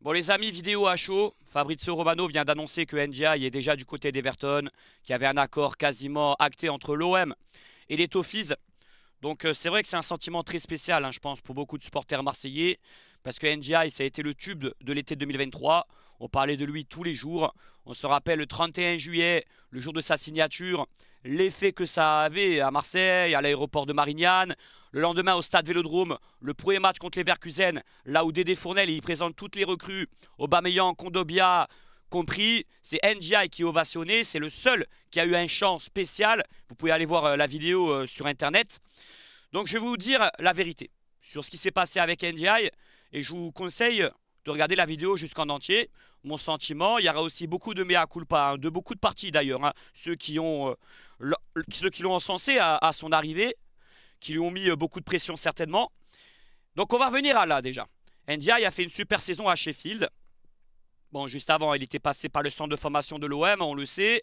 Bon les amis, vidéo à chaud. Fabrizio Romano vient d'annoncer que NDI est déjà du côté d'Everton, qu'il y avait un accord quasiment acté entre l'OM et les Toffees. Donc euh, c'est vrai que c'est un sentiment très spécial, hein, je pense, pour beaucoup de supporters marseillais, parce que NDI ça a été le tube de l'été 2023. On parlait de lui tous les jours. On se rappelle le 31 juillet, le jour de sa signature, l'effet que ça avait à Marseille, à l'aéroport de Marignane. Le lendemain, au stade Vélodrome, le premier match contre les Verkusen, là où Dédé Fournel, il présente toutes les recrues, Aubameyang, Kondobia, compris, c'est Ndiaye qui est ovationné, c'est le seul qui a eu un chant spécial. Vous pouvez aller voir euh, la vidéo euh, sur internet. Donc je vais vous dire la vérité sur ce qui s'est passé avec Ndiaye et je vous conseille de regarder la vidéo jusqu'en entier. Mon sentiment, il y aura aussi beaucoup de mea culpa, hein, de beaucoup de parties d'ailleurs, hein, ceux qui ont euh, l'ont encensé à, son arrivée, qui lui ont mis euh, beaucoup de pression certainement. Donc on va revenir à là déjà. Ndiaye a fait une super saison à Sheffield. Bon, juste avant, il était passé par le centre de formation de l'OM, on le sait.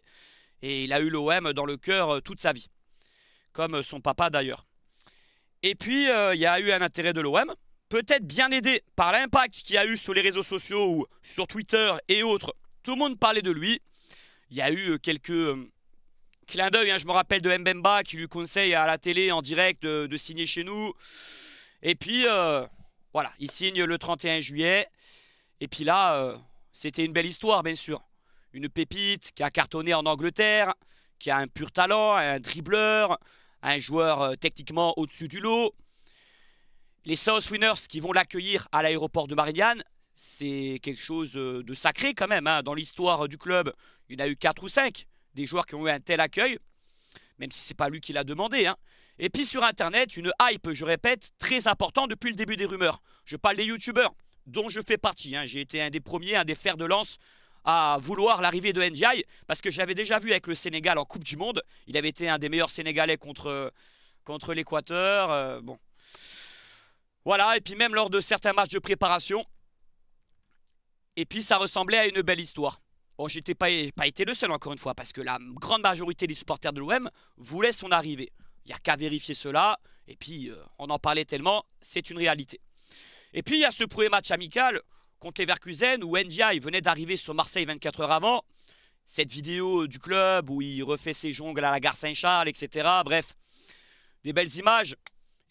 Et il a eu l'OM dans le cœur euh, toute sa vie. Comme euh, son papa d'ailleurs. Et puis, il y a eu un intérêt de l'OM. Peut-être bien aidé par l'impact qu'il a eu sur les réseaux sociaux ou sur Twitter et autres. Tout le monde parlait de lui. Il y a eu quelques Clin d'œil, hein, je me rappelle de Mbemba qui lui conseille à la télé en direct de, signer chez nous. Et puis, euh, voilà, il signe le 31 juillet. Et puis là, euh, c'était une belle histoire, bien sûr. Une pépite qui a cartonné en Angleterre, qui a un pur talent, un dribbleur, un joueur euh, techniquement au-dessus du lot. Les South Winners qui vont l'accueillir à l'aéroport de Marignane, c'est quelque chose de sacré quand même. Hein. Dans l'histoire du club, il y en a eu 4 ou 5 des joueurs qui ont eu un tel accueil, même si ce n'est pas lui qui l'a demandé. Hein. Et puis sur Internet, une hype, je répète, très importante depuis le début des rumeurs. Je parle des youtubeurs, dont je fais partie. Hein. J'ai été un des premiers, un des fers de lance à vouloir l'arrivée de Ndiaye, parce que j'avais déjà vu avec le Sénégal en Coupe du Monde. Il avait été un des meilleurs Sénégalais contre, contre l'Équateur. Euh, bon. Voilà, et puis même lors de certains matchs de préparation. Et puis ça ressemblait à une belle histoire. Bon, j'étais pas, pas été le seul encore une fois, parce que la grande majorité des supporters de l'OM voulaient son arrivée. Il n'y a qu'à vérifier cela, et puis euh, on en parlait tellement, c'est une réalité. Et puis il y a ce premier match amical contre les Leverkusen où Ndiaye venait d'arriver sur Marseille 24 heures avant. Cette vidéo du club où il refait ses jongles à la gare Saint-Charles, etc. Bref, des belles images.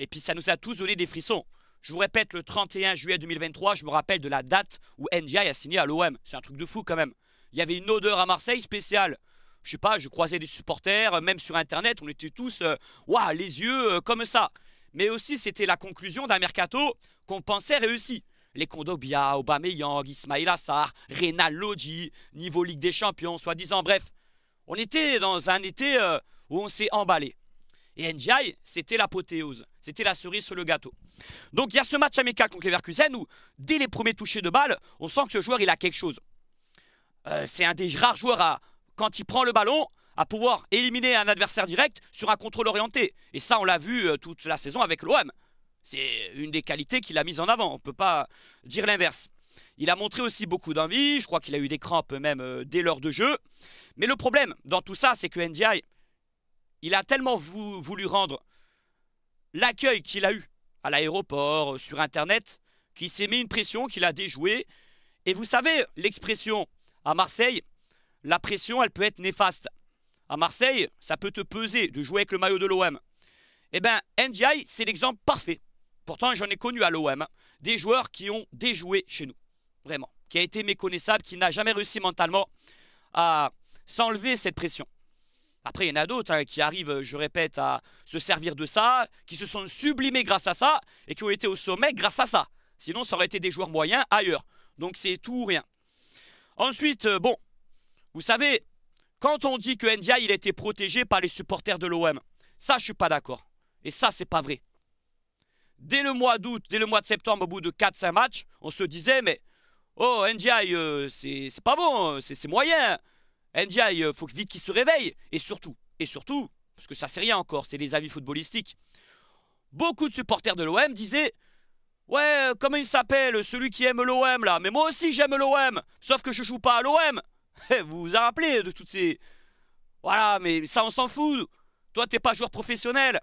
Et puis ça nous a tous donné des frissons. Je vous répète, le 31 juillet 2023, je me rappelle de la date où Ndiaye a signé à l'OM. C'est un truc de fou quand même. Il y avait une odeur à Marseille spéciale. Je sais pas, je croisais des supporters, euh, même sur Internet, on était tous, euh, waouh, les yeux euh, comme ça. Mais aussi, c'était la conclusion d'un mercato qu'on pensait réussi. Les Kondobia, Aubameyang, Ismail Assar, Reynal Lodji, niveau Ligue des Champions, soi-disant, bref. On était dans un été où on s'est emballé. Et NGI, c'était l'apothéose. C'était la cerise sur le gâteau. Donc il y a ce match amical contre Leverkusen où, dès les premiers touchés de balle, on sent que ce joueur, il a quelque chose. Euh, c'est un des rares joueurs à, quand il prend le ballon, à pouvoir éliminer un adversaire direct sur un contrôle orienté. Et ça, on l'a vu euh, toute la saison avec l'OM. C'est une des qualités qu'il a mise en avant. On ne peut pas dire l'inverse. Il a montré aussi beaucoup d'envie. Je crois qu'il a eu des crampes même euh, dès l'heure de jeu. Mais le problème dans tout ça, c'est que NDI, il a tellement voulu rendre l'accueil qu'il a eu à l'aéroport, sur Internet, qu'il s'est mis une pression, qu'il a déjoué. Et vous savez, l'expression à Marseille, la pression, elle peut être néfaste. À Marseille, ça peut te peser de jouer avec le maillot de l'OM. Eh bien, Ndiaye, c'est l'exemple parfait. Pourtant, j'en ai connu à l'OM hein, des joueurs qui ont déjoué chez nous. Vraiment. Qui a été méconnaissable, qui n'a jamais réussi mentalement à s'enlever cette pression. Après, il y en a d'autres hein, qui arrivent, je répète, à se servir de ça, qui se sont sublimés grâce à ça et qui ont été au sommet grâce à ça. Sinon, ça aurait été des joueurs moyens ailleurs. Donc, c'est tout ou rien. Ensuite, euh, bon, vous savez, quand on dit que N'Diaye il était protégé par les supporters de l'OM, ça, je suis pas d'accord. Et ça, c'est pas vrai. Dès le mois d'août, dès le mois de septembre, au bout de 4-5 matchs, on se disait, mais oh, Ndiaye, euh, c'est pas bon, euh, c'est moyen. Ndiaye, il faut vite qu'il se réveille. Et surtout, et surtout, parce que ça, c'est rien encore, c'est les avis footballistiques. Beaucoup de supporters de l'OM disaient, Ouais, euh, comment il s'appelle, celui qui aime l'OM là Mais moi aussi j'aime l'OM Sauf que je joue pas à l'OM eh, Vous vous rappelez de toutes ces. Voilà, mais ça on s'en fout Toi t'es pas joueur professionnel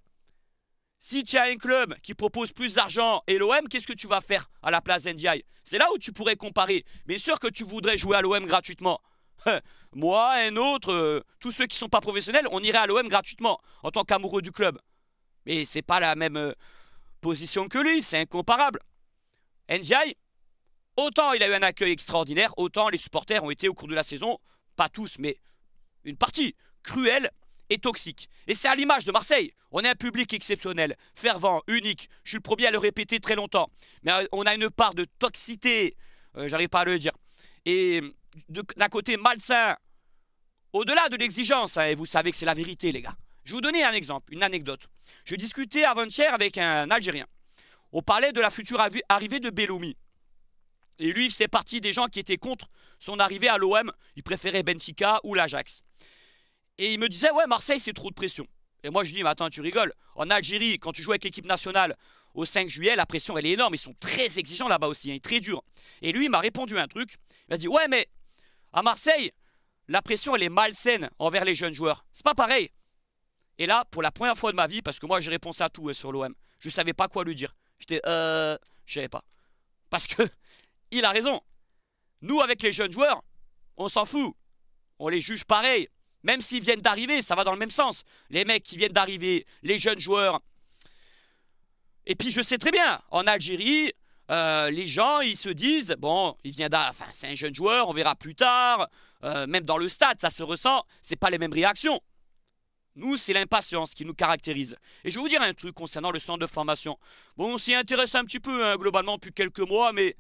Si tu as un club qui propose plus d'argent et l'OM, qu'est-ce que tu vas faire à la place d'NDI C'est là où tu pourrais comparer. Mais sûr que tu voudrais jouer à l'OM gratuitement moi, un autre, euh, tous ceux qui sont pas professionnels, on irait à l'OM gratuitement en tant qu'amoureux du club. Mais c'est pas la même. Euh, position que lui, c'est incomparable. NGI, autant il a eu un accueil extraordinaire, autant les supporters ont été au cours de la saison, pas tous, mais une partie, cruelle et toxique. Et c'est à l'image de Marseille. On est un public exceptionnel, fervent, unique. Je suis le premier à le répéter très longtemps. Mais euh, on a une part de toxicité, euh, j'arrive pas à le dire. Et d'un côté malsain, au-delà de l'exigence, hein, et vous savez que c'est la vérité, les gars. Je vais vous donner un exemple, une anecdote. Je discutais avant-hier avec un Algérien. On parlait de la future arrivée de Belloumi. Et lui, c'est parti des gens qui étaient contre son arrivée à l'OM. Il préférait Benfica ou l'Ajax. Et il me disait, ouais, Marseille, c'est trop de pression. Et moi, je dis, mais attends, tu rigoles. En Algérie, quand tu joues avec l'équipe nationale au 5 juillet, la pression, elle est énorme. Ils sont très exigeants là-bas aussi, hein, sont très durs. Et lui, il m'a répondu un truc. Il m'a dit, ouais, mais à Marseille, la pression, elle est malsaine envers les jeunes joueurs. C'est pas pareil. Et là, pour la première fois de ma vie, parce que moi, j'ai répondu à tout euh, sur l'OM. Je savais pas quoi lui dire. J'étais, euh, je savais pas. Parce que, il a raison. Nous, avec les jeunes joueurs, on s'en fout. On les juge pareil. Même s'ils viennent d'arriver, ça va dans le même sens. Les mecs qui viennent d'arriver, les jeunes joueurs. Et puis, je sais très bien, en Algérie, euh, les gens, ils se disent, bon, il vient d'arriver, c'est un jeune joueur, on verra plus tard. Euh, même dans le stade, ça se ressent. C'est pas les mêmes réactions. Nous, c'est l'impatience qui nous caractérise. Et je vais vous dire un truc concernant le centre de formation. Bon, on s'y intéresse un petit peu, hein, globalement, depuis quelques mois, mais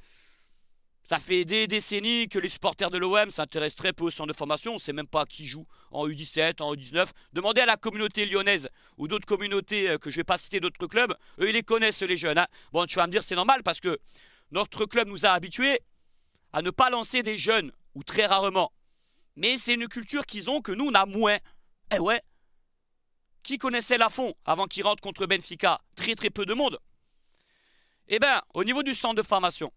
ça fait des décennies que les supporters de l'OM s'intéressent très peu au centre de formation. On ne sait même pas qui joue en U17, en U19. Demandez à la communauté lyonnaise ou d'autres communautés euh, que je ne vais pas citer d'autres clubs. Eux, ils les connaissent, les jeunes. Hein. Bon, tu vas me dire, c'est normal parce que notre club nous a habitués à ne pas lancer des jeunes, ou très rarement. Mais c'est une culture qu'ils ont que nous, on a moins. Eh ouais, qui connaissait fond avant qu'il rentre contre Benfica Très très peu de monde. Eh bien, au niveau du centre de formation,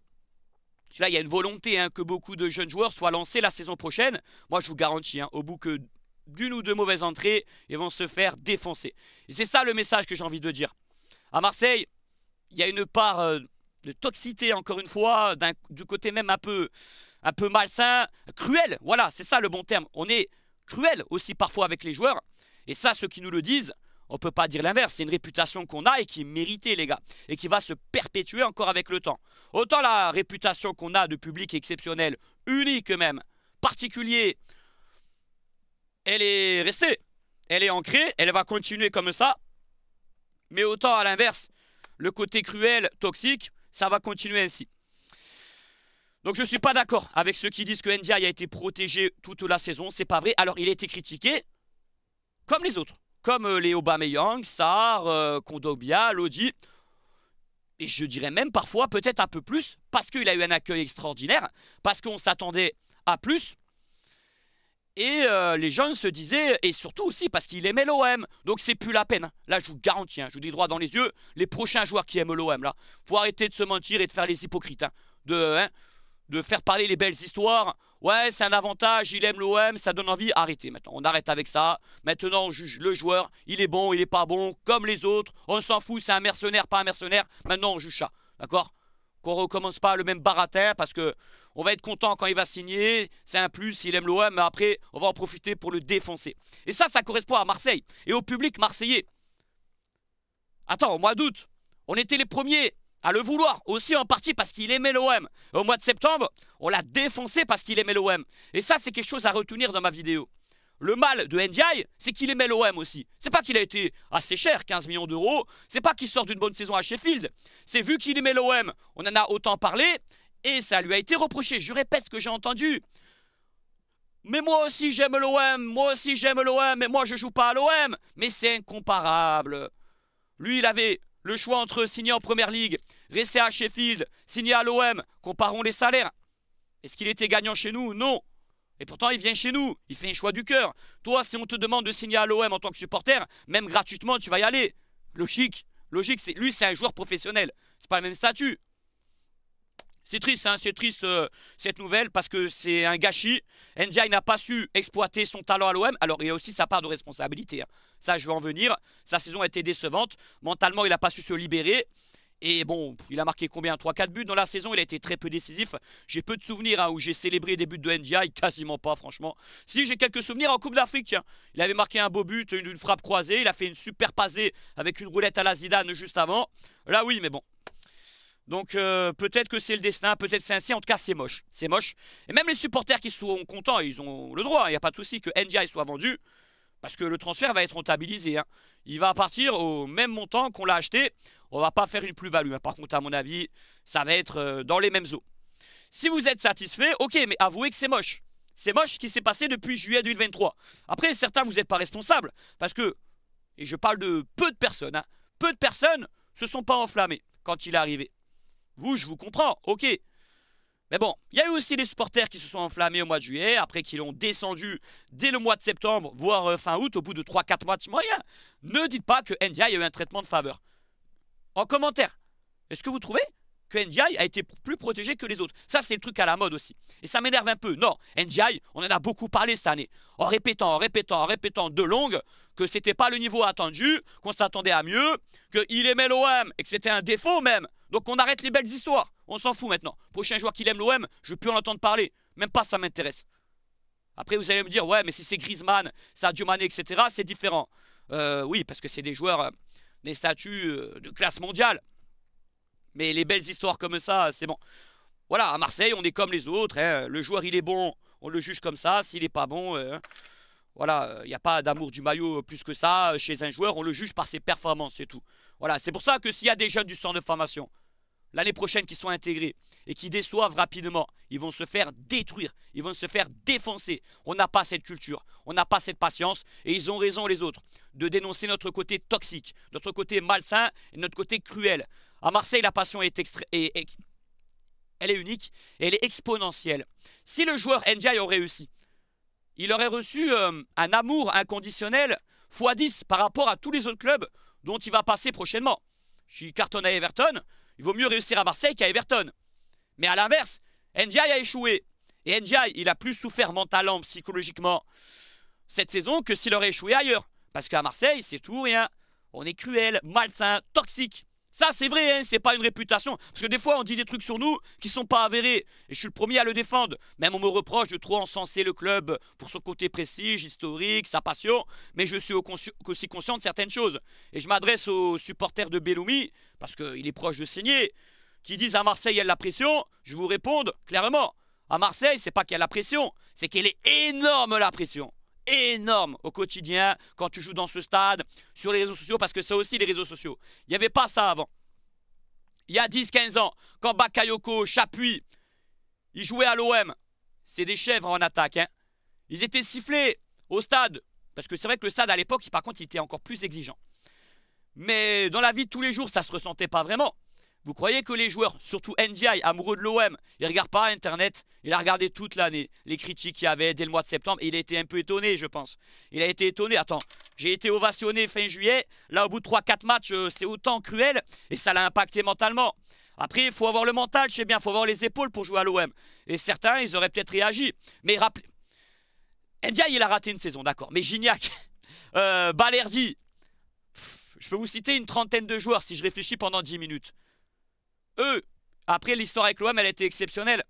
là, il y a une volonté hein, que beaucoup de jeunes joueurs soient lancés la saison prochaine. Moi, je vous garantis, hein, au bout que d'une ou deux mauvaises entrées, ils vont se faire défoncer. Et c'est ça le message que j'ai envie de dire. À Marseille, il y a une part euh, de toxicité, encore une fois, du côté même un peu, un peu malsain, cruel. Voilà, c'est ça le bon terme. On est cruel aussi parfois avec les joueurs. Et ça, ceux qui nous le disent, on peut pas dire l'inverse. C'est une réputation qu'on a et qui est méritée, les gars, et qui va se perpétuer encore avec le temps. Autant la réputation qu'on a de public exceptionnel, unique même, particulier, elle est restée, elle est ancrée, elle va continuer comme ça. Mais autant à l'inverse, le côté cruel, toxique, ça va continuer ainsi. Donc je suis pas d'accord avec ceux qui disent que Ndiaye a été protégé toute la saison, c'est pas vrai. Alors il a été critiqué, comme les autres, comme euh, les Aubameyang, Sarr, euh, Kondobia, Lodi, et je dirais même parfois peut-être un peu plus, parce qu'il a eu un accueil extraordinaire, parce qu'on s'attendait à plus, et euh, les jeunes se disaient, et surtout aussi parce qu'il aimait l'OM, donc c'est plus la peine. Là, je vous garantis, hein, je vous dis droit dans les yeux, les prochains joueurs qui aiment l'OM, là, faut arrêter de se mentir et de faire les hypocrites, hein, de, hein, de faire parler les belles histoires Ouais, c'est un avantage, il aime l'OM, ça donne envie. Arrêtez maintenant, on arrête avec ça. Maintenant, on juge le joueur, il est bon, il est pas bon, comme les autres. On s'en fout, c'est un mercenaire, pas un mercenaire. Maintenant, on juge ça, d'accord Qu'on recommence pas le même baratin parce que on va être content quand il va signer. C'est un plus, il aime l'OM, mais après, on va en profiter pour le défoncer. Et ça, ça correspond à Marseille et au public marseillais. Attends, au mois d'août, on était les premiers à le vouloir, aussi en partie parce qu'il aimait l'OM. Au mois de septembre, on l'a défoncé parce qu'il aimait l'OM. Et ça, c'est quelque chose à retenir dans ma vidéo. Le mal de Ndiaye, c'est qu'il aimait l'OM aussi. C'est pas qu'il a été assez cher, 15 millions d'euros. C'est pas qu'il sort d'une bonne saison à Sheffield. C'est vu qu'il aimait l'OM, on en a autant parlé et ça lui a été reproché. Je répète ce que j'ai entendu. Mais moi aussi j'aime l'OM, moi aussi j'aime l'OM, mais moi je joue pas à l'OM. Mais c'est incomparable. Lui, il avait le choix entre signer en première ligue rester à Sheffield, signer à l'OM, comparons les salaires. Est-ce qu'il était gagnant chez nous Non. Et pourtant, il vient chez nous, il fait un choix du cœur. Toi, si on te demande de signer à l'OM en tant que supporter, même gratuitement, tu vas y aller. Logique, logique, lui, c'est un joueur professionnel. C'est pas le même statut. C'est triste, hein, c'est triste euh, cette nouvelle parce que c'est un gâchis. Ndiaye n'a pas su exploiter son talent à l'OM. Alors il y a aussi sa part de responsabilité. Hein. Ça, je vais en venir. Sa saison a été décevante. Mentalement, il n'a pas su se libérer. Et bon, il a marqué combien 3-4 buts dans la saison, il a été très peu décisif. J'ai peu de souvenirs à hein, où j'ai célébré des buts de NDI, quasiment pas franchement. Si, j'ai quelques souvenirs en Coupe d'Afrique, tiens. Il avait marqué un beau but, une, frappe croisée, il a fait une super pasée avec une roulette à la Zidane juste avant. Là oui, mais bon. Donc euh, peut-être que c'est le destin, peut-être c'est ainsi, en tout cas c'est moche. C'est moche. Et même les supporters qui sont contents, ils ont le droit, hein. il n'y a pas de souci que NDI soit vendu. Parce que le transfert va être rentabilisé. Hein. Il va partir au même montant qu'on l'a acheté. On va pas faire une plus-value. Hein. Par contre, à mon avis, ça va être euh, dans les mêmes eaux. Si vous êtes satisfait, ok, mais avouez que c'est moche. C'est moche ce qui s'est passé depuis juillet 2023. Après, certains, vous n'êtes pas responsables. Parce que, et je parle de peu de personnes, hein, peu de personnes se sont pas enflammées quand il est arrivé. Vous, je vous comprends, ok. Mais bon, il y a eu aussi des supporters qui se sont enflammés au mois de juillet, après qu'ils l'ont descendu dès le mois de septembre, voire euh, fin août, au bout de 3-4 matchs moyens. Ne dites pas que NDI a eu un traitement de faveur. En commentaire, est-ce que vous trouvez que a été plus protégé que les autres. Ça, c'est le truc à la mode aussi. Et ça m'énerve un peu. Non, Ndiaye, on en a beaucoup parlé cette année. En répétant, en répétant, en répétant de longue que c'était pas le niveau attendu, qu'on s'attendait à mieux, qu'il aimait l'OM et que c'était un défaut même. Donc on arrête les belles histoires. On s'en fout maintenant. Prochain joueur qui aime l'OM, je plus en entendre parler. Même pas, ça m'intéresse. Après, vous allez me dire, ouais, mais si c'est Griezmann, Sadio Mané, etc., c'est différent. Euh, oui, parce que c'est des joueurs, euh, des statuts euh, de classe mondiale. Mais les belles histoires comme ça, c'est bon. Voilà, à Marseille, on est comme les autres. Hein. Le joueur, il est bon, on le juge comme ça. S'il n'est pas bon, euh, voilà, il euh, n'y a pas d'amour du maillot euh, plus que ça. Chez un joueur, on le juge par ses performances, c'est tout. Voilà, c'est pour ça que s'il y a des jeunes du centre de formation, l'année prochaine qui sont intégrés et qui déçoivent rapidement, ils vont se faire détruire, ils vont se faire défoncer. On n'a pas cette culture, on n'a pas cette patience et ils ont raison les autres de dénoncer notre côté toxique, notre côté malsain et notre côté cruel. À Marseille, la passion est, elle est unique et elle est exponentielle. Si le joueur Ndiaye aurait réussi, il aurait reçu euh, un amour inconditionnel x 10 par rapport à tous les autres clubs dont il va passer prochainement. Si cartonne à Everton, il vaut mieux réussir à Marseille qu'à Everton. Mais à l'inverse, Ndiaye a échoué. Et Ndiaye, il a plus souffert mentalement, psychologiquement, cette saison que s'il aurait échoué ailleurs. Parce qu'à Marseille, c'est tout rien. On est cruel, malsain, toxique. Ça, c'est vrai, hein, c'est pas une réputation. Parce que des fois, on dit des trucs sur nous qui sont pas avérés. Et je suis le premier à le défendre. Même on me reproche de trop encenser le club pour son côté prestige, historique, sa passion. Mais je suis aussi conscient de certaines choses. Et je m'adresse aux supporters de Belloumi, parce qu'il est proche de signer, qui disent à Marseille, il y a de la pression. Je vous réponds clairement. À Marseille, c'est pas qu'il y a de la pression, c'est qu'elle est énorme la pression énorme au quotidien quand tu joues dans ce stade, sur les réseaux sociaux, parce que c'est aussi les réseaux sociaux. Il n'y avait pas ça avant. Il y a 10-15 ans, quand Bakayoko, Chapuis, ils jouaient à l'OM, c'est des chèvres en attaque. Hein. Ils étaient sifflés au stade, parce que c'est vrai que le stade à l'époque, par contre, il était encore plus exigeant. Mais dans la vie de tous les jours, ça ne se ressentait pas vraiment. Vous croyez que les joueurs, surtout NDI, amoureux de l'OM, ils regarde pas Internet Il a regardé toute l'année les critiques qu'il y avait dès le mois de septembre il a été un peu étonné, je pense. Il a été étonné. Attends, j'ai été ovationné fin juillet. Là, au bout de 3-4 matchs, euh, c'est autant cruel et ça l'a impacté mentalement. Après, il faut avoir le mental, je sais bien, il faut avoir les épaules pour jouer à l'OM. Et certains, ils auraient peut-être réagi. Mais rappelez. NDI il a raté une saison, d'accord. Mais Gignac, euh, Balerdi, je peux vous citer une trentaine de joueurs si je réfléchis pendant 10 minutes eux. Après, l'histoire avec l'OM, elle a été exceptionnelle.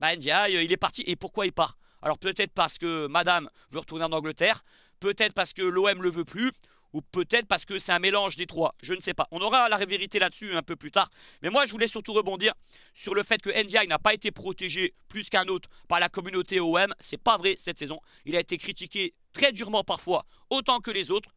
Bah, Ndiaye, ah, il est parti. Et pourquoi il part Alors, peut-être parce que madame veut retourner en Angleterre. Peut-être parce que l'OM le veut plus. Ou peut-être parce que c'est un mélange des trois. Je ne sais pas. On aura la vérité là-dessus un peu plus tard. Mais moi, je voulais surtout rebondir sur le fait que Ndiaye n'a pas été protégé plus qu'un autre par la communauté OM. C'est pas vrai cette saison. Il a été critiqué très durement parfois, autant que les autres.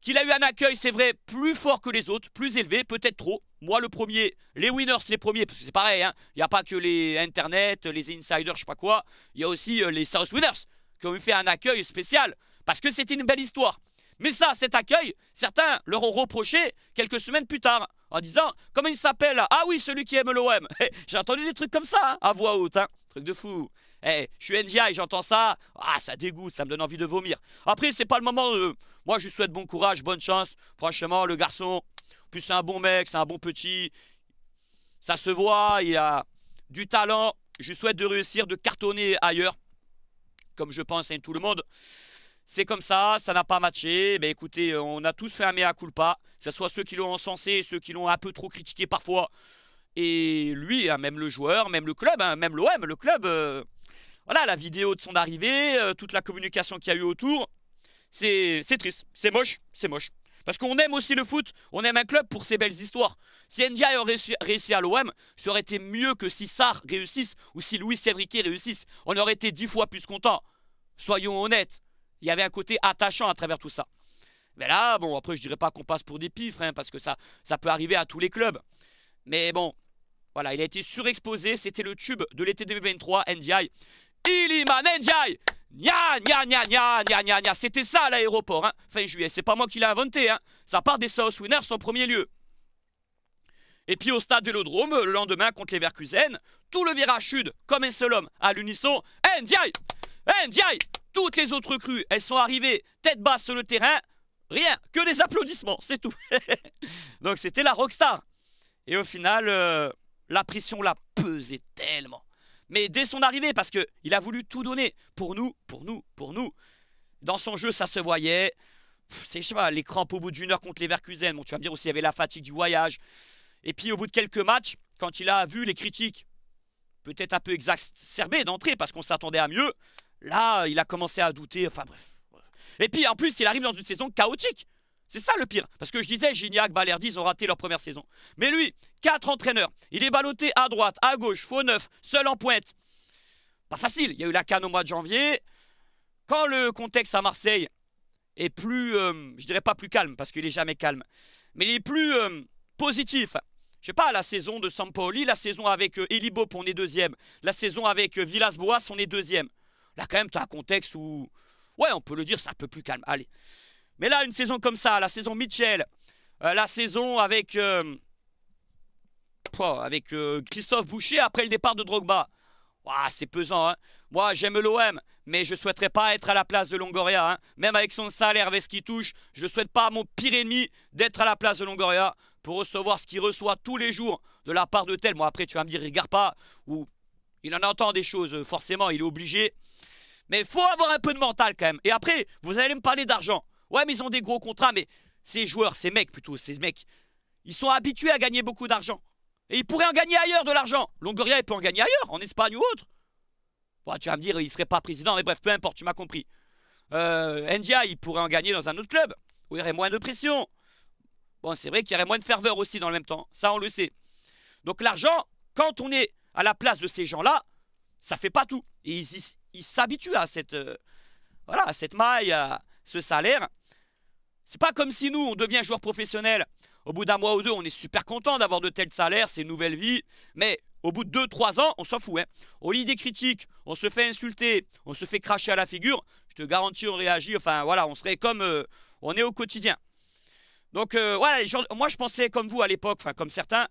Qu'il a eu un accueil, c'est vrai, plus fort que les autres, plus élevé, peut-être trop. Moi, le premier, les winners, les premiers, parce que c'est pareil, hein. il n'y a pas que les internet, les insiders, je sais pas quoi, il y a aussi euh, les South Winners qui ont eu fait un accueil spécial, parce que c'était une belle histoire. Mais ça, cet accueil, certains leur ont reproché quelques semaines plus tard, en disant, comment il s'appelle Ah oui, celui qui aime l'OM. Eh, j'ai entendu des trucs comme ça, hein, à voix haute, hein, truc de fou. Hey, eh, je suis NGI, j'entends ça. Ah, ça dégoûte, ça me donne envie de vomir. Après, c'est pas le moment. De... Euh, moi, je souhaite bon courage, bonne chance. Franchement, le garçon, plus c'est un bon mec, c'est un bon petit. Ça se voit, il a du talent. Je souhaite de réussir, de cartonner ailleurs, comme je pense à hein, tout le monde. C'est comme ça, ça n'a pas matché. Ben, écoutez, on a tous fait un mea culpa, que ce soit ceux qui l'ont encensé, ceux qui l'ont un peu trop critiqué parfois. Et lui, hein, même le joueur, même le club, hein, même l'OM, le club, euh, voilà, la vidéo de son arrivée, euh, toute la communication qu'il y a eu autour, c'est triste, c'est moche, c'est moche. Parce qu'on aime aussi le foot, on aime un club pour ses belles histoires. Si Ndiaye aurait réussi à l'OM, ça aurait été mieux que si Sarr réussisse ou si Louis Cédric réussisse. On aurait été dix fois plus content. Soyons honnêtes, il y avait un côté attachant à travers tout ça. Mais là, bon, après, je dirais pas qu'on passe pour des pifres, hein, parce que ça, ça peut arriver à tous les clubs. Mais bon, voilà, il a été surexposé. C'était le tube de l'été 2023, Ndiaye. Iliman Ndiaye Gna gna gna gna gna gna gna. C'était ça l'aéroport, hein. fin juillet. C'est pas moi qui l'ai inventé, hein. Ça part des South Winners en premier lieu. Et puis au stade Vélodrome, le lendemain contre les Verkusen, tout le virage sud, comme un seul homme, à l'unisson. Ndiaye Ndiaye Toutes les autres crues, elles sont arrivées tête basse sur le terrain. Rien, que des applaudissements, c'est tout. Donc c'était la rockstar. Et au final, euh, la pression l'a pesé tellement mais dès son arrivée, parce qu'il a voulu tout donner pour nous, pour nous, pour nous. Dans son jeu, ça se voyait. C'est, je sais pas, les crampes au bout d'une heure contre les Verkusen. Bon, tu vas me dire aussi, il y avait la fatigue du voyage. Et puis, au bout de quelques matchs, quand il a vu les critiques, peut-être un peu exacerbées d'entrée, parce qu'on s'attendait à mieux, là, il a commencé à douter. Enfin, bref. Et puis, en plus, il arrive dans une saison chaotique. C'est ça le pire. Parce que je disais, Gignac, Balerdi, ils ont raté leur première saison. Mais lui, quatre entraîneurs. Il est ballotté à droite, à gauche, faux neuf, seul en pointe. Pas facile. Il y a eu la canne au mois de janvier. Quand le contexte à Marseille est plus, euh, je dirais pas plus calme, parce qu'il est jamais calme, mais il est plus euh, positif. Je sais pas, la saison de Sampaoli, la saison avec euh, Elibop, on est deuxième. La saison avec euh, Villas-Boas, on est deuxième. Là, quand même, tu as un contexte où, ouais, on peut le dire, c'est un peu plus calme. Allez. Mais là, une saison comme ça, la saison Mitchell, euh, la saison avec, euh, avec euh, Christophe Boucher après le départ de Drogba, c'est pesant. Hein. Moi, j'aime l'OM, mais je ne souhaiterais pas être à la place de Longoria. Hein. Même avec son salaire, avec ce qu'il touche, je ne souhaite pas à mon pire ennemi d'être à la place de Longoria pour recevoir ce qu'il reçoit tous les jours de la part de tel. Moi, après, tu vas me dire, il regarde pas, ou il en entend des choses, forcément, il est obligé. Mais il faut avoir un peu de mental quand même. Et après, vous allez me parler d'argent. Ouais, mais ils ont des gros contrats, mais ces joueurs, ces mecs plutôt, ces mecs, ils sont habitués à gagner beaucoup d'argent. Et ils pourraient en gagner ailleurs de l'argent. Longoria, il peut en gagner ailleurs, en Espagne ou autre. tu vas me dire, il serait pas président, mais bref, peu importe, tu m'as compris. Euh, il pourrait en gagner dans un autre club, où il y aurait moins de pression. Bon, c'est vrai qu'il y aurait moins de ferveur aussi dans le même temps, ça on le sait. Donc l'argent, quand on est à la place de ces gens-là, ça fait pas tout. Et ils s'habituent à cette, euh, voilà, à cette maille, à, ce salaire. C'est pas comme si nous, on devient joueur professionnel. Au bout d'un mois ou deux, on est super content d'avoir de tels salaires, ces nouvelles vies. Mais au bout de deux, trois ans, on s'en fout. Hein. On lit des critiques, on se fait insulter, on se fait cracher à la figure. Je te garantis, on réagit. Enfin, voilà, on serait comme euh, on est au quotidien. Donc, euh, voilà, moi, je pensais comme vous à l'époque, enfin, comme certains,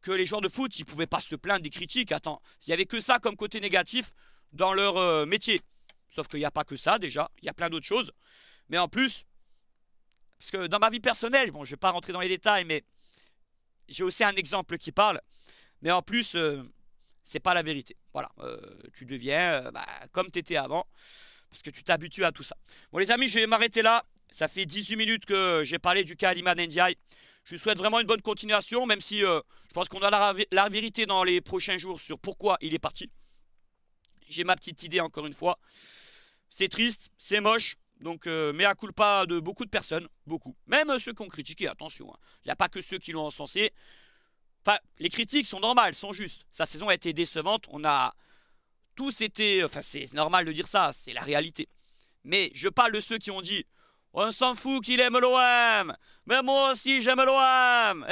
que les joueurs de foot, ils pouvaient pas se plaindre des critiques. Attends, il n'y avait que ça comme côté négatif dans leur euh, métier. Sauf qu'il n'y a pas que ça déjà, il y a plein d'autres choses. Mais en plus, parce que dans ma vie personnelle, bon, je vais pas rentrer dans les détails, mais j'ai aussi un exemple qui parle. Mais en plus, ce euh, c'est pas la vérité. Voilà, euh, tu deviens euh, bah, comme tu étais avant, parce que tu t'habitues à tout ça. Bon, les amis, je vais m'arrêter là. Ça fait 18 minutes que j'ai parlé du cas Aliman Ndiaye. Je vous souhaite vraiment une bonne continuation, même si je pense qu'on aura la vérité dans les prochains jours sur pourquoi il est parti. J'ai ma petite idée encore une fois. C'est triste, c'est moche, donc, euh, mais à coup pas de beaucoup de personnes, beaucoup. Même euh, ceux qui ont critiqué, attention, hein. il n'y a pas que ceux qui l'ont encensé. Enfin, les critiques sont normales, sont justes. Sa saison a été décevante, on a tous été, enfin c'est normal de dire ça, c'est la réalité. Mais je parle de ceux qui ont dit, on s'en fout qu'il aime l'OM, mais moi aussi j'aime l'OM,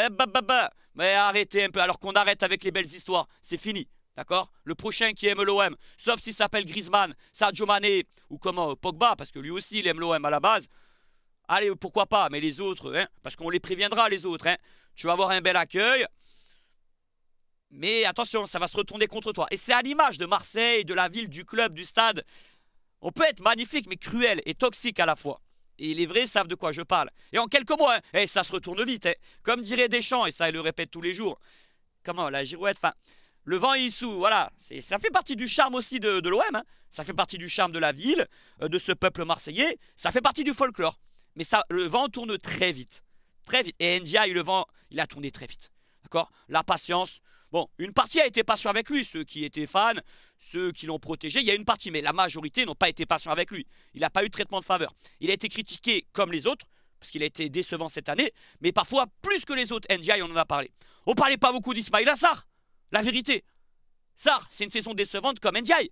Mais arrêtez un peu, alors qu'on arrête avec les belles histoires, c'est fini. D'accord Le prochain qui aime l'OM, sauf s'il s'appelle Griezmann, Sadio Mané ou comment Pogba, parce que lui aussi il aime l'OM à la base. Allez, pourquoi pas, mais les autres, hein, parce qu'on les préviendra les autres. Hein. Tu vas avoir un bel accueil. Mais attention, ça va se retourner contre toi. Et c'est à l'image de Marseille, de la ville, du club, du stade. On peut être magnifique, mais cruel et toxique à la fois. Et les vrais savent de quoi je parle. Et en quelques mois, et hein, eh, ça se retourne vite. Comme dirait Deschamps, et ça il le répète tous les jours. Comment La girouette, enfin le vent sous, voilà, ça fait partie du charme aussi de, l'OM, hein. ça fait partie du charme de la ville, euh, de ce peuple marseillais, ça fait partie du folklore. Mais ça, le vent tourne très vite, très vite. Et Ndiaye, le vent, il a tourné très vite, d'accord La patience, bon, une partie a été patient avec lui, ceux qui étaient fans, ceux qui l'ont protégé, il y a une partie, mais la majorité n'ont pas été patients avec lui. Il n'a pas eu de traitement de faveur. Il a été critiqué comme les autres, parce qu'il a été décevant cette année, mais parfois plus que les autres. Ndiaye, on en a parlé. On parlait pas beaucoup d'Ismail Assar la vérité. ça, c'est une saison décevante comme Ndiaye.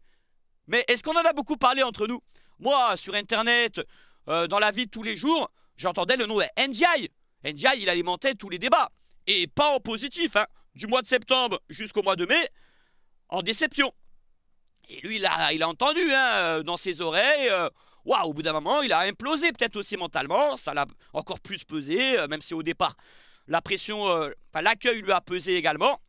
Mais est-ce qu'on en a beaucoup parlé entre nous Moi, sur Internet, euh, dans la vie de tous les jours, j'entendais le nom de Ndiaye. il alimentait tous les débats. Et pas en positif, hein. Du mois de septembre jusqu'au mois de mai, en déception. Et lui, il a, il a entendu hein, euh, dans ses oreilles. Euh, waouh, au bout d'un moment, il a implosé peut-être aussi mentalement. Ça l'a encore plus pesé, même si au départ, la pression, l'accueil lui a pesé également.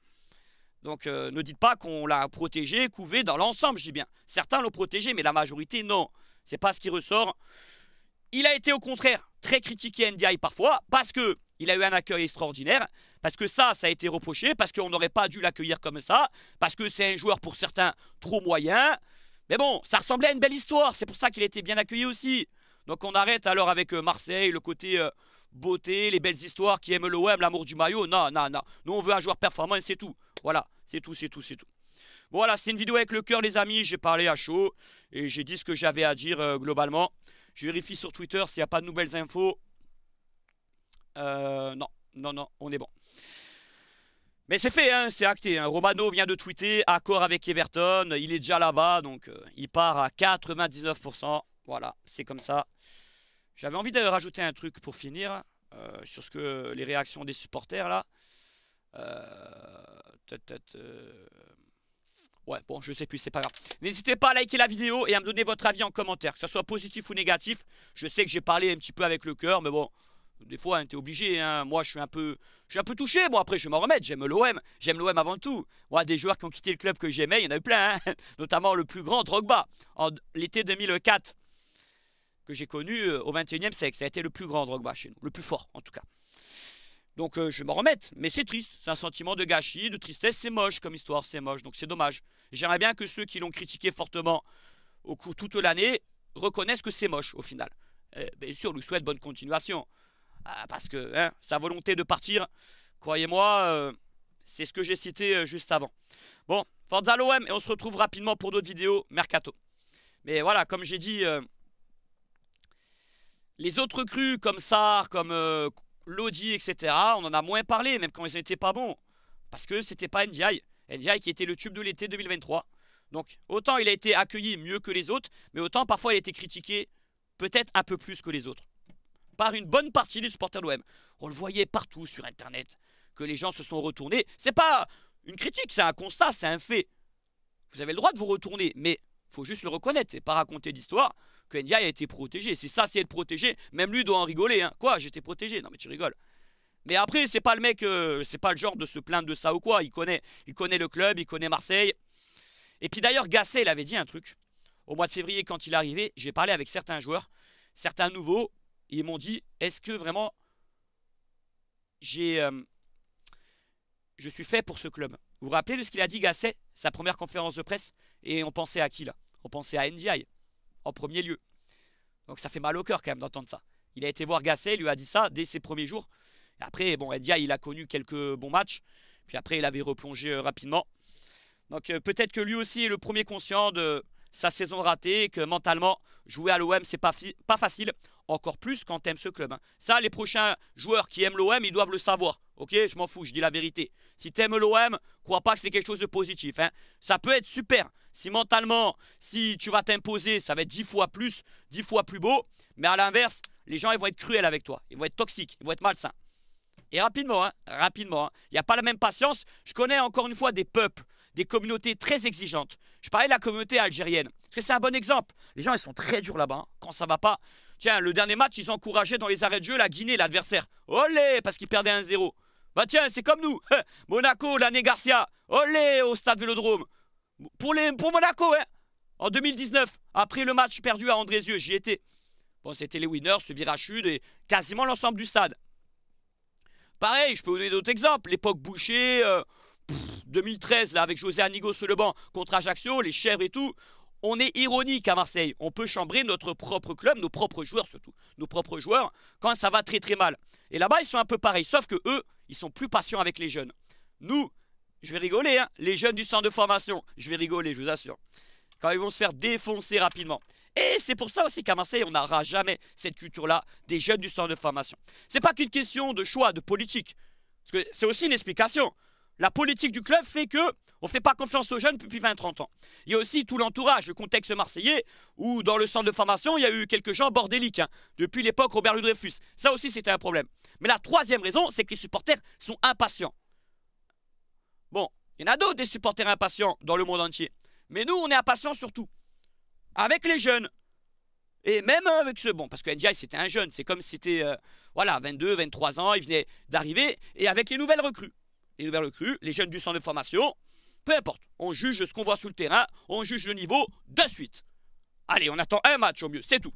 Donc euh, ne dites pas qu'on l'a protégé, couvé dans l'ensemble, je dis bien. Certains l'ont protégé, mais la majorité, non. C'est pas ce qui ressort. Il a été au contraire très critiqué NDI parfois, parce que a eu un accueil extraordinaire, parce que ça, ça a été reproché, parce qu'on n'aurait pas dû l'accueillir comme ça, parce que c'est un joueur pour certains trop moyen. Mais bon, ça ressemblait à une belle histoire, c'est pour ça qu'il a été bien accueilli aussi. Donc on arrête alors avec euh, Marseille, le côté euh, beauté, les belles histoires qui aiment l'OM, l'amour du maillot. Non, non, non. Nous, on veut un joueur performant et c'est tout. Voilà. C'est tout, c'est tout, c'est tout. Voilà, c'est une vidéo avec le cœur, les amis. J'ai parlé à chaud et j'ai dit ce que j'avais à dire euh, globalement. Je vérifie sur Twitter s'il n'y a pas de nouvelles infos. Euh, non, non, non, on est bon. Mais c'est fait, hein, c'est acté. Hein. Romano vient de tweeter, accord avec Everton, il est déjà là-bas, donc euh, il part à 99%. Voilà, c'est comme ça. J'avais envie de rajouter un truc pour finir sur ce que les réactions des supporters là. Euh, euh, ouais, bon, je sais plus, c'est pas grave. N'hésitez pas à liker la vidéo et à me donner votre avis en commentaire, que ce soit positif ou négatif. Je sais que j'ai parlé un petit peu avec le cœur, mais bon, des fois, hein, t'es obligé. Hein. Moi, je suis un peu, je suis un peu touché. Bon, après, je vais m'en remettre. J'aime l'OM, j'aime l'OM avant tout. des joueurs qui ont quitté le club que j'aimais, il y en a eu plein, hein. notamment le plus grand Drogba en l'été 2004 que j'ai connu euh, au 21e siècle. Ça a été le plus grand Drogba chez nous, le plus fort en tout cas. Donc euh, je m'en remette, mais c'est triste, c'est un sentiment de gâchis, de tristesse, c'est moche comme histoire, c'est moche, donc c'est dommage. J'aimerais bien que ceux qui l'ont critiqué fortement au cours toute l'année reconnaissent que c'est moche au final. Eh, bien sûr, on lui souhaite bonne continuation, ah, parce que hein, sa volonté de partir, croyez-moi, euh, c'est ce que j'ai cité euh, juste avant. Bon, Forza l'OM, et on se retrouve rapidement pour d'autres vidéos Mercato. Mais voilà, comme j'ai dit, les autres crues comme Sar, comme Lodi, etc. On en a moins parlé, même quand ils n'étaient pas bons. Parce que c'était pas NDI. NDI qui était le tube de l'été 2023. Donc autant il a été accueilli mieux que les autres, mais autant parfois il a été critiqué peut-être un peu plus que les autres. Par une bonne partie des supporters de l'OM. On le voyait partout sur internet que les gens se sont retournés. C'est pas une critique, c'est un constat, c'est un fait. Vous avez le droit de vous retourner, mais faut juste le reconnaître et pas raconter d'histoire que Ndiaye a été protégé. C'est ça, c'est être protégé. Même lui doit en rigoler. Hein. Quoi J'étais protégé. Non, mais tu rigoles. Mais après, c'est pas le mec, euh, c'est pas le genre de se plaindre de ça ou quoi. Il connaît, il connaît le club, il connaît Marseille. Et puis d'ailleurs, Gasset, il avait dit un truc. Au mois de février, quand il est arrivé, j'ai parlé avec certains joueurs, certains nouveaux. ils m'ont dit, est-ce que vraiment j'ai, euh, je suis fait pour ce club Vous vous rappelez de ce qu'il a dit Gasset, sa première conférence de presse Et on pensait à qui là On pensait à Ndiaye en premier lieu. Donc ça fait mal au cœur quand même d'entendre ça. Il a été voir Gasset, lui a dit ça dès ses premiers jours. après, bon, Edia, il a connu quelques bons matchs. Puis après, il avait replongé euh, rapidement. Donc euh, peut-être que lui aussi est le premier conscient de sa saison ratée, que mentalement, jouer à l'OM, c'est pas, pas facile. Encore plus quand t'aimes ce club. Hein. Ça, les prochains joueurs qui aiment l'OM, ils doivent le savoir. Ok, je m'en fous, je dis la vérité. Si t'aimes l'OM, crois pas que c'est quelque chose de positif. Hein. Ça peut être super, si mentalement, si tu vas t'imposer, ça va être 10 fois plus, 10 fois plus beau. Mais à l'inverse, les gens, ils vont être cruels avec toi. Ils vont être toxiques, ils vont être malsains. Et rapidement, hein, rapidement. Hein. Il n'y a pas la même patience. Je connais encore une fois des peuples, des communautés très exigeantes. Je parlais de la communauté algérienne. Parce que c'est un bon exemple. Les gens, ils sont très durs là-bas. Hein. Quand ça va pas. Tiens, le dernier match, ils ont encouragé dans les arrêts de jeu la Guinée, l'adversaire. Olé Parce qu'ils perdaient 1-0. Bah tiens, c'est comme nous. Monaco, l'année Garcia. Olé au stade Vélodrome. Pour, les, pour Monaco, hein, en 2019, après le match perdu à Andrézieux, j'y étais. Bon, c'était les winners, ce virage sud et quasiment l'ensemble du stade. Pareil, je peux vous donner d'autres exemples. L'époque Boucher, 2013, euh, là, avec José Anigo sur le banc contre Ajaccio, les chèvres et tout. On est ironique à Marseille. On peut chambrer notre propre club, nos propres joueurs surtout, nos propres joueurs, quand ça va très très mal. Et là-bas, ils sont un peu pareils, sauf que eux, ils sont plus patients avec les jeunes. Nous, je vais rigoler, hein. Les jeunes du centre de formation, je vais rigoler, je vous assure. Quand ils vont se faire défoncer rapidement. Et c'est pour ça aussi qu'à Marseille, on n'aura jamais cette culture-là des jeunes du centre de formation. C'est pas qu'une question de choix, de politique. Parce que c'est aussi une explication. La politique du club fait que on fait pas confiance aux jeunes depuis 20-30 ans. Il y a aussi tout l'entourage, le contexte marseillais, où dans le centre de formation, il y a eu quelques gens bordéliques, hein, depuis l'époque Robert Ludreyfus. Ça aussi, c'était un problème. Mais la troisième raison, c'est que les supporters sont impatients. Bon, il y en a d'autres des supporters impatients dans le monde entier. Mais nous, on est impatients surtout. Avec les jeunes. Et même avec ce bon, parce que NGI c'était un jeune, c'est comme si c'était, euh, voilà, 22, 23 ans, il venait d'arriver, et avec les nouvelles recrues. Les nouvelles recrues, les jeunes du centre de formation, peu importe, on juge ce qu'on voit sous le terrain, on juge le niveau de suite. Allez, on attend un match au mieux, c'est tout.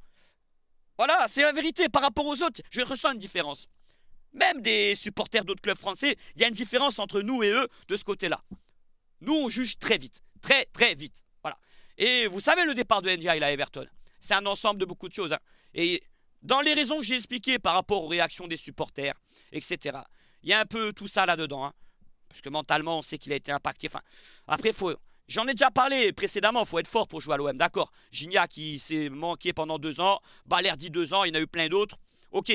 Voilà, c'est la vérité par rapport aux autres, je ressens une différence même des supporters d'autres clubs français, il y a une différence entre nous et eux de ce côté-là. Nous, on juge très vite, très très vite. Voilà. Et vous savez le départ de Ndiaye à Everton, c'est un ensemble de beaucoup de choses. Hein. Et dans les raisons que j'ai expliquées par rapport aux réactions des supporters, etc., il y a un peu tout ça là-dedans. Hein. Parce que mentalement, on sait qu'il a été impacté. Enfin, après, faut... J'en ai déjà parlé précédemment, Il faut être fort pour jouer à l'OM, d'accord. Gignac, qui s'est manqué pendant deux ans. dit deux ans, il y en a eu plein d'autres. Ok,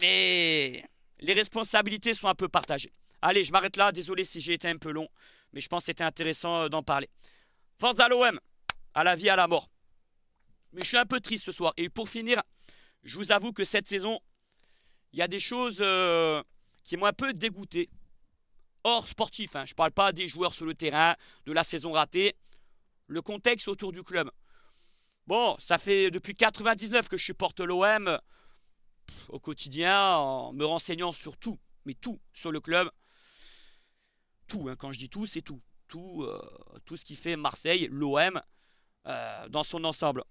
mais les responsabilités sont un peu partagées. Allez, je m'arrête là. Désolé si j'ai été un peu long, mais je pense que c'était intéressant euh, d'en parler. à l'OM, à la vie, à la mort. Mais je suis un peu triste ce soir. Et pour finir, je vous avoue que cette saison, il y a des choses euh, qui m'ont un peu dégoûté. Hors sportif, hein. je ne parle pas des joueurs sur le terrain, de la saison ratée, le contexte autour du club. Bon, ça fait depuis 99 que je supporte l'OM au quotidien en me renseignant sur tout, mais tout sur le club. Tout, hein, quand je dis tout, c'est tout. Tout, euh, tout ce qui fait Marseille, l'OM, euh, dans son ensemble.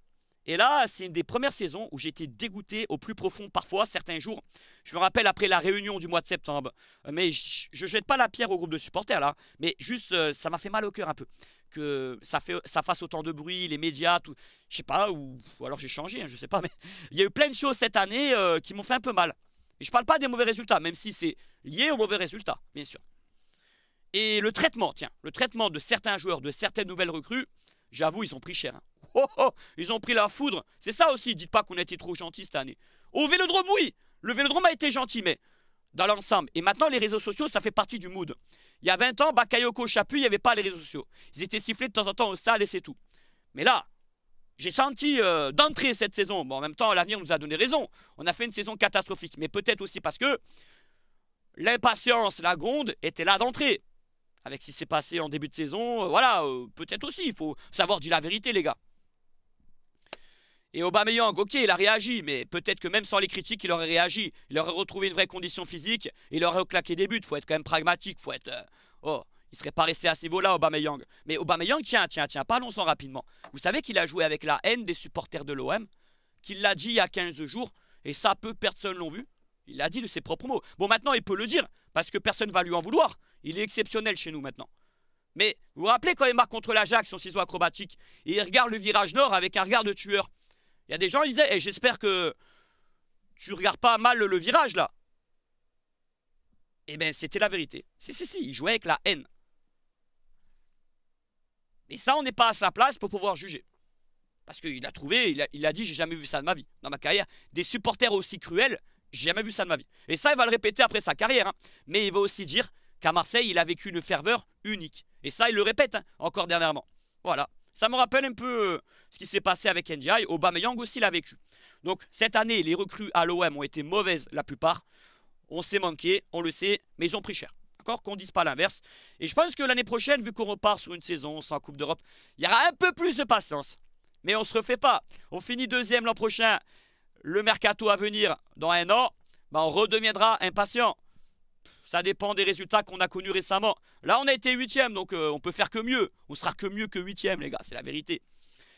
Et là, c'est une des premières saisons où j'ai été dégoûté au plus profond parfois, certains jours. Je me rappelle après la réunion du mois de septembre, euh, mais je, ne jette pas la pierre au groupe de supporters là, mais juste euh, ça m'a fait mal au cœur un peu que ça, fait, fasse autant de bruit, les médias, tout, je sais pas, ou, alors j'ai changé, je hein, je sais pas, mais il y a eu plein de choses cette année euh, qui m'ont fait un peu mal. Et je parle pas des mauvais résultats, même si c'est lié aux mauvais résultats, bien sûr. Et le traitement, tiens, le traitement de certains joueurs, de certaines nouvelles recrues, j'avoue, ils ont pris cher. Hein. Oh, oh, oh, ils ont pris la foudre. C'est ça aussi, dites pas qu'on a été trop gentils cette année. Au Vélodrome, oui, le Vélodrome a été gentil, mais dans l'ensemble. Et maintenant, les réseaux sociaux, ça fait partie du mood. Il y a 20 ans, Bakayoko Chapu, il n'y avait pas les réseaux sociaux. Ils étaient sifflés de temps en temps au stade et c'est tout. Mais là, j'ai senti euh, d'entrée cette saison. Bon, en même temps, l'avenir nous a donné raison. On a fait une saison catastrophique, mais peut-être aussi parce que l'impatience, la gronde était là d'entrée. Avec ce qui s'est passé en début de saison, euh, voilà, euh, peut-être aussi, il faut savoir dire la vérité, les gars. Et Aubameyang, ok, il a réagi, mais peut-être que même sans les critiques, il aurait réagi. Il aurait retrouvé une vraie condition physique, il aurait claqué des buts. Il Faut être quand même pragmatique, faut être... Euh, oh, il serait pas resté à ce niveau-là, Aubameyang. Mais Aubameyang, tiens, tiens, tiens, parlons-en rapidement. Vous savez qu'il a joué avec la haine des supporters de l'OM, qu'il l'a dit il y a 15 jours, et ça, peu personne l'ont vu. Il l'a dit de ses propres mots. Bon, maintenant, il peut le dire, parce que personne va lui en vouloir. Il est exceptionnel chez nous maintenant. Mais vous vous rappelez quand il marque contre l'Ajax son ciseau acrobatique et il regarde le virage nord avec un regard de tueur. Il y a des gens, ils disaient, eh, j'espère que tu regardes pas mal le virage là. Eh bien, c'était la vérité. Si, si, si, il jouait avec la haine. Et ça, on n'est pas à sa place pour pouvoir juger. Parce qu'il a trouvé, il a, il a dit, j'ai jamais vu ça de ma vie, dans ma carrière. Des supporters aussi cruels, j'ai jamais vu ça de ma vie. Et ça, il va le répéter après sa carrière. Hein. Mais il va aussi dire qu'à Marseille, il a vécu une ferveur unique. Et ça, il le répète hein, encore dernièrement. Voilà. Ça me rappelle un peu euh, ce qui s'est passé avec NGI. Aubameyang aussi l'a vécu. Donc cette année, les recrues à l'OM ont été mauvaises la plupart. On s'est manqué, on le sait, mais ils ont pris cher. D'accord Qu'on dise pas l'inverse. Et je pense que l'année prochaine, vu qu'on repart sur une saison sans Coupe d'Europe, il y aura un peu plus de patience. Mais on ne se refait pas. On finit deuxième l'an prochain. Le mercato à venir dans un an, ben, on redeviendra impatient. Ça dépend des résultats qu'on a connus récemment. Là, on a été huitième, donc euh, on peut faire que mieux. On sera que mieux que huitième, les gars, c'est la vérité.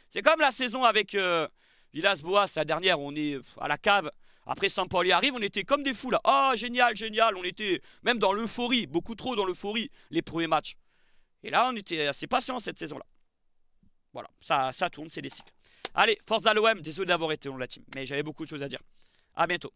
C'est comme la saison avec euh, Villas-Boas, la dernière, on est à la cave. Après, Saint-Paul y arrive, on était comme des fous là. Oh, génial, génial. On était même dans l'euphorie, beaucoup trop dans l'euphorie, les premiers matchs. Et là, on était assez patient cette saison-là. Voilà, ça, ça tourne, c'est des cycles. Allez, force à l'OM. Désolé d'avoir été long, la team, mais j'avais beaucoup de choses à dire. À bientôt.